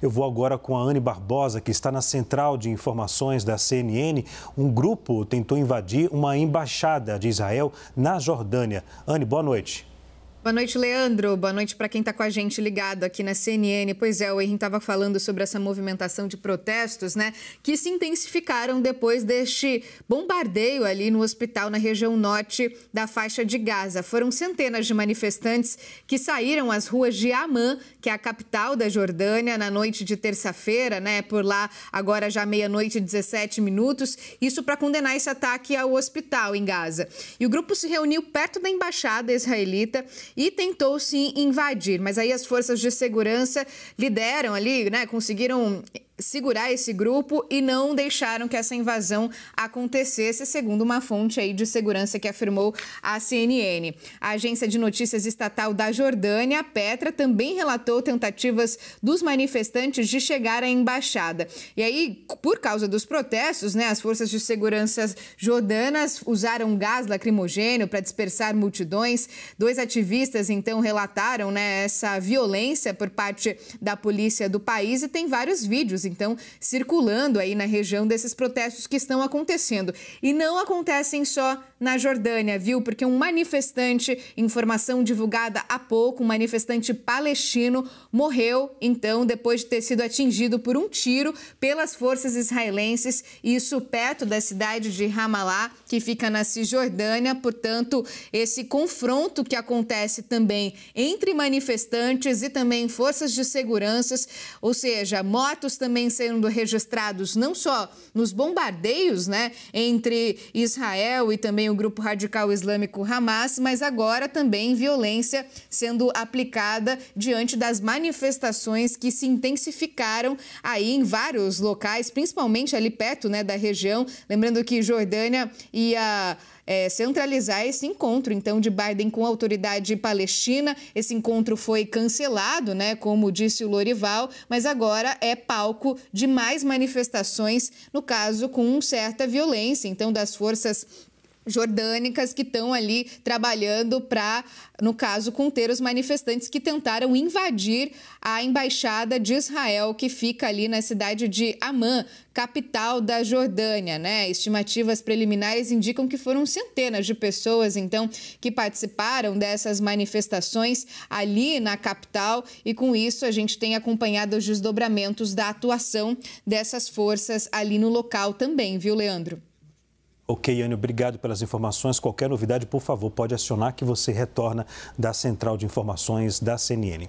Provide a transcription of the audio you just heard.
Eu vou agora com a Anne Barbosa, que está na central de informações da CNN. Um grupo tentou invadir uma embaixada de Israel na Jordânia. Anne, boa noite. Boa noite, Leandro. Boa noite para quem está com a gente ligado aqui na CNN. Pois é, o Henrique estava falando sobre essa movimentação de protestos, né? Que se intensificaram depois deste bombardeio ali no hospital na região norte da faixa de Gaza. Foram centenas de manifestantes que saíram às ruas de Amã, que é a capital da Jordânia, na noite de terça-feira, né? Por lá, agora já meia-noite e 17 minutos. Isso para condenar esse ataque ao hospital em Gaza. E o grupo se reuniu perto da embaixada israelita e tentou se invadir. Mas aí as forças de segurança lideram ali, né? Conseguiram segurar esse grupo e não deixaram que essa invasão acontecesse, segundo uma fonte aí de segurança que afirmou a CNN. A agência de notícias estatal da Jordânia, Petra, também relatou tentativas dos manifestantes de chegar à embaixada. E aí, por causa dos protestos, né, as forças de segurança jordanas usaram gás lacrimogênio para dispersar multidões. Dois ativistas então relataram, né, essa violência por parte da polícia do país e tem vários vídeos então, circulando aí na região desses protestos que estão acontecendo. E não acontecem só na Jordânia, viu? Porque um manifestante, informação divulgada há pouco, um manifestante palestino morreu, então, depois de ter sido atingido por um tiro pelas forças israelenses, isso perto da cidade de Ramallah, que fica na Cisjordânia. Portanto, esse confronto que acontece também entre manifestantes e também forças de seguranças, ou seja, mortos também sendo registrados não só nos bombardeios, né, entre Israel e também o grupo radical islâmico Hamas, mas agora também violência sendo aplicada diante das manifestações que se intensificaram aí em vários locais, principalmente ali perto né, da região. Lembrando que Jordânia ia. É, centralizar esse encontro, então, de Biden com a autoridade palestina. Esse encontro foi cancelado, né, como disse o Lorival, mas agora é palco de mais manifestações, no caso, com certa violência, então, das forças jordânicas que estão ali trabalhando para, no caso, conter os manifestantes que tentaram invadir a embaixada de Israel que fica ali na cidade de Amã, capital da Jordânia, né? Estimativas preliminares indicam que foram centenas de pessoas então que participaram dessas manifestações ali na capital e com isso a gente tem acompanhado os desdobramentos da atuação dessas forças ali no local também, viu, Leandro? Ok, Anne, obrigado pelas informações. Qualquer novidade, por favor, pode acionar que você retorna da Central de Informações da CNN.